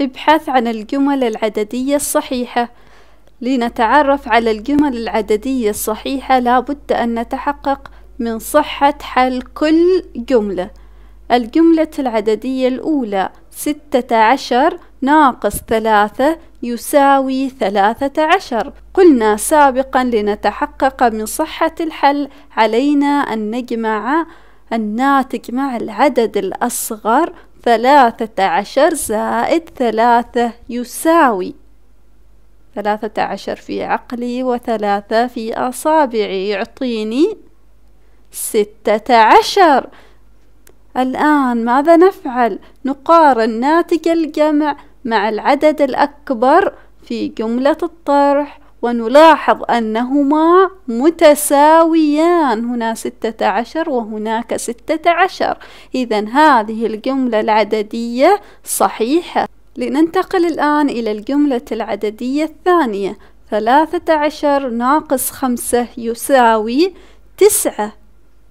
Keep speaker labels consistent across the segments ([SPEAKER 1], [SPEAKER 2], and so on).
[SPEAKER 1] ابحث عن الجمل العددية الصحيحة لنتعرف على الجمل العددية الصحيحة لابد أن نتحقق من صحة حل كل جملة الجملة العددية الأولى ستة عشر ناقص ثلاثة يساوي ثلاثة عشر قلنا سابقا لنتحقق من صحة الحل علينا أن نجمع الناتج مع العدد الأصغر ثلاثة عشر زائد ثلاثة يساوي ثلاثة عشر في عقلي وثلاثة في أصابعي يعطيني ستة عشر الآن ماذا نفعل؟ نقارن ناتج الجمع مع العدد الأكبر في جملة الطرح ونلاحظ أنهما متساويان هنا ستة عشر وهناك ستة عشر إذا هذه الجملة العددية صحيحة لننتقل الآن إلى الجملة العددية الثانية ثلاثة عشر ناقص خمسة يساوي تسعة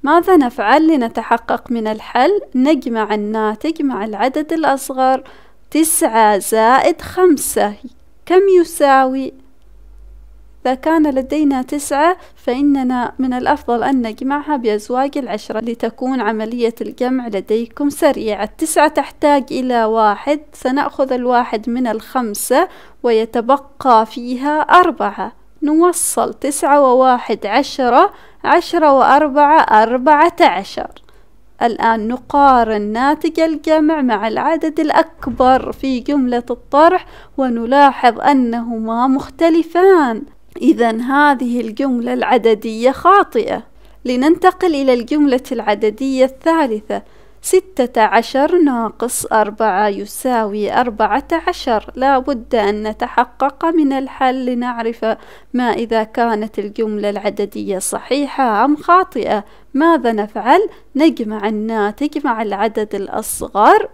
[SPEAKER 1] ماذا نفعل لنتحقق من الحل؟ نجمع الناتج مع العدد الأصغر تسعة زائد خمسة كم يساوي إذا كان لدينا تسعة فإننا من الأفضل أن نجمعها بأزواج العشرة لتكون عملية الجمع لديكم سريعة التسعة تحتاج إلى واحد سنأخذ الواحد من الخمسة ويتبقى فيها أربعة نوصل تسعة وواحد عشرة عشرة وأربعة أربعة عشر الآن نقارن ناتج الجمع مع العدد الأكبر في جملة الطرح ونلاحظ أنهما مختلفان إذا هذه الجملة العددية خاطئة لننتقل إلى الجملة العددية الثالثة ستة عشر ناقص أربعة يساوي أربعة عشر لا بد أن نتحقق من الحل لنعرف ما إذا كانت الجملة العددية صحيحة أم خاطئة ماذا نفعل؟ نجمع الناتج مع العدد الأصغر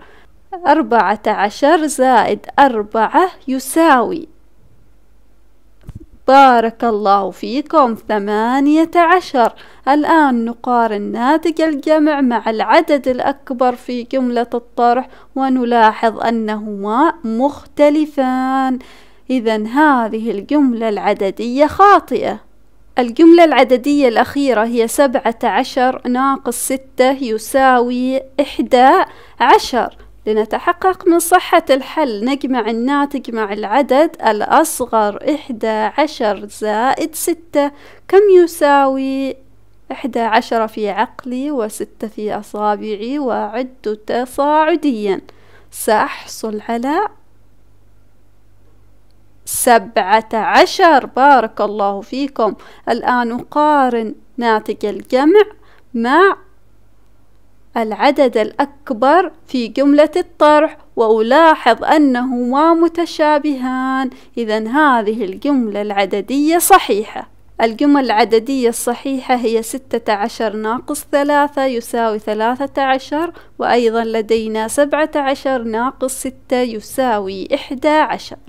[SPEAKER 1] أربعة عشر زائد أربعة يساوي بارك الله فيكم ثمانية عشر الآن نقارن ناتج الجمع مع العدد الأكبر في جملة الطرح ونلاحظ أنهما مختلفان إذا هذه الجملة العددية خاطئة الجملة العددية الأخيرة هي سبعة عشر ناقص ستة يساوي إحدى عشر لنتحقق من صحة الحل نجمع الناتج مع العدد الأصغر إحدى عشر زائد ستة كم يساوي إحدى عشر في عقلي وستة في أصابعي وأعد تصاعديا سأحصل على سبعة عشر بارك الله فيكم الآن أقارن ناتج الجمع مع العدد الأكبر في جملة الطرح وألاحظ أنهما متشابهان إذا هذه الجملة العددية صحيحة الجمل العددية الصحيحة هي ستة عشر ناقص ثلاثة يساوي ثلاثة عشر وأيضا لدينا سبعة عشر ناقص ستة يساوي إحدى عشر